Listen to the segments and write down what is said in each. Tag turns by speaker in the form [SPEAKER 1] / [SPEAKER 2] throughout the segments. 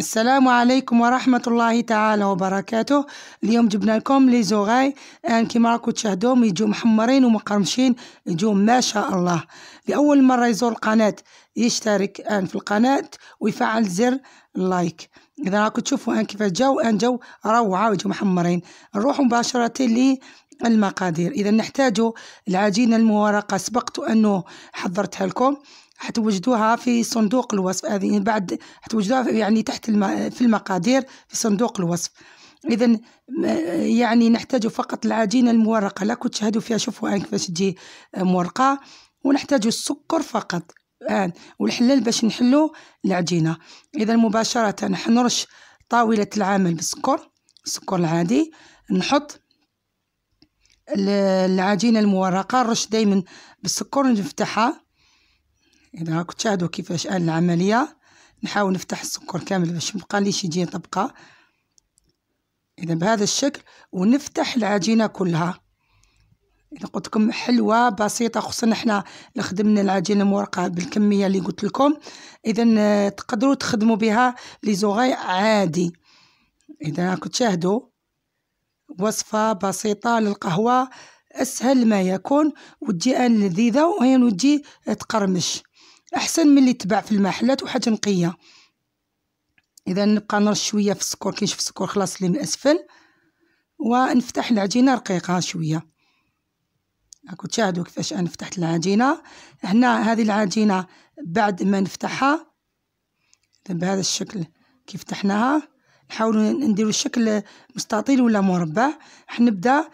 [SPEAKER 1] السلام عليكم ورحمة الله تعالى وبركاته اليوم جبنا لكم لي زوغاي ان كيما راكم تشاهدوهم يجوا محمرين ومقرمشين يجوا ما شاء الله لأول مرة يزور القناة يشترك ان في القناة ويفعل زر اللايك إذا راكم تشوفوا ان كيفاش كيف جاو ان جو روعة ويجوا محمرين نروحوا مباشرة لي المقادير إذا نحتاجوا العجينة المورقة سبقت أنه حضرتها لكم حتوجدوها في صندوق الوصف هذه بعد حتوجدوها يعني تحت الم... في المقادير في صندوق الوصف اذا يعني نحتاج فقط العجينه المورقه لكم تشاهدوا فيها شوفوا ان كيفاش تجي آه، مورقه ونحتاج السكر فقط الان والحلال باش نحلو العجينه اذا مباشره حنرش طاوله العمل بالسكر السكر العادي نحط العجينه المورقه نرش دائما بالسكر نفتحها إذا راكو تشاهدو كيفاش أن العملية نحاول نفتح السكر كامل باش مبقاليش يجي طبقة إذا بهذا الشكل ونفتح العجينة كلها إذا قلتلكم حلوة بسيطة خصوصا احنا خدمنا العجينة مورقة بالكمية اللي قلت لكم إذا آه، تقدروا تخدموا بها لي زوغاي عادي إذا راكو تشاهدو وصفة بسيطة للقهوة أسهل ما يكون وتجي لذيذة وهي تجي تقرمش احسن من اللي تباع في المحلات وحاجه نقيه اذا نبقى نرش شويه في السكر كي نشوف السكر خلاص لي من الاسفل ونفتح العجينه رقيقه شويه راكم تشاهدوا كيفاش انا فتحت العجينه هنا هذه العجينه بعد ما نفتحها بهذا الشكل كيف فتحناها نحاولوا نديروا شكل مستطيل ولا مربع حنبدا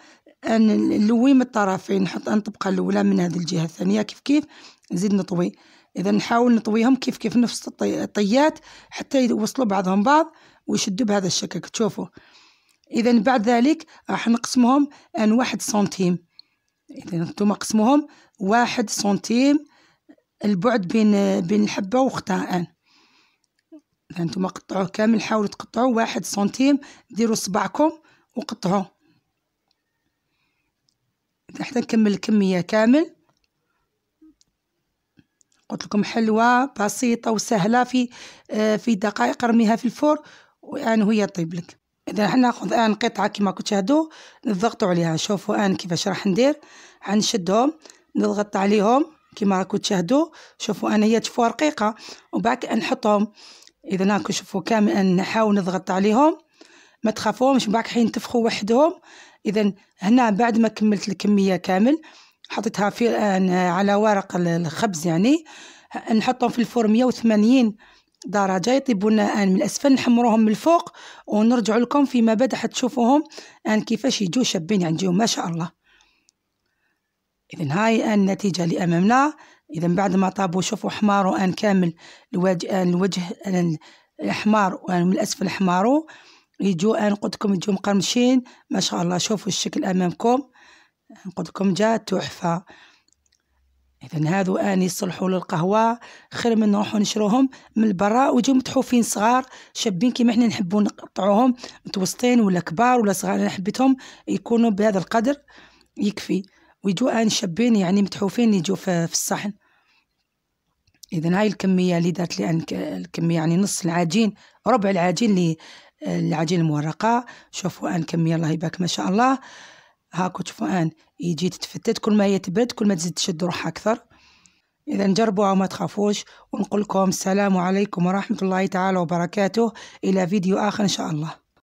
[SPEAKER 1] نلوي من الطرفين نحط الطبقه الاولى من هذه الجهه الثانيه كيف كيف نزيد نطوي إذا نحاول نطويهم كيف كيف نفس الطيات حتى يوصلوا بعضهم بعض ويشدوا بهذا الشكل تشوفوا إذا بعد ذلك راح نقسمهم أن واحد سنتيم إذا نتوما قسموهم واحد سنتيم البعد بين بين الحبة وأختها أن إذا نتوما قطعوه كامل حاولوا تقطعوه واحد سنتيم ديروا صبعكم وقطعوه حتى نكمل الكمية كامل قلت لكم حلوة بسيطة وسهلة في آه، في دقائق رميها في الفرن وان هي طيب لك اذا حنا ناخذ الان قطعه كما كتشاهدوا نضغطوا عليها شوفوا الان كيفاش راح ندير غنشدهم نضغط عليهم كما راكم تشاهدوا شوفوا انا هي تفوا رقيقه وبعد نحطهم اذا راكم شوفوا كامل نحاول نضغط عليهم ما تخافوهمش بعد حين تفخوا وحدهم اذا هنا بعد ما كملت الكميه كامل حطيتها في آه، على ورق الخبز يعني نحطهم في الفرن 180 درجة لنا الآن آه، من الأسفل نحمروهم من الفوق ونرجع لكم فيما بعد حتشوفوهم الآن آه، كيفاش يجوا شابين يعني يجيو ما شاء الله إذا هاي النتيجة اللي أمامنا إذا بعد ما طابوا شوفوا حمارو الآن كامل الوجه الوجه وان من الأسفل حمارو يجوا ان قلتلكم يجوا مقرمشين ما شاء الله شوفوا الشكل أمامكم نقول لكم جا تحفة إذا هادو آني يصلحوا للقهوة خير من نروحو نشروهم من برا ويجيو متحوفين صغار شابين كيما حنا نحبو نقطعوهم متوسطين ولا كبار ولا صغار أنا حبيتهم يكونوا بهذا القدر يكفي ويجو آن شابين يعني متحوفين يجو في, في الصحن إذا هاي الكمية اللي دارت لي الكمية يعني نص العجين ربع العجين اللي العجين المورقة شوفوا آن كمية الله يبارك ما شاء الله هاكو تفوان يجي تتفتت كل ما هي تبرد كل ما تزيد تشد روحها أكثر إذا جربوها وما تخافوش ونقول لكم السلام عليكم ورحمة الله تعالى وبركاته إلى فيديو آخر إن شاء الله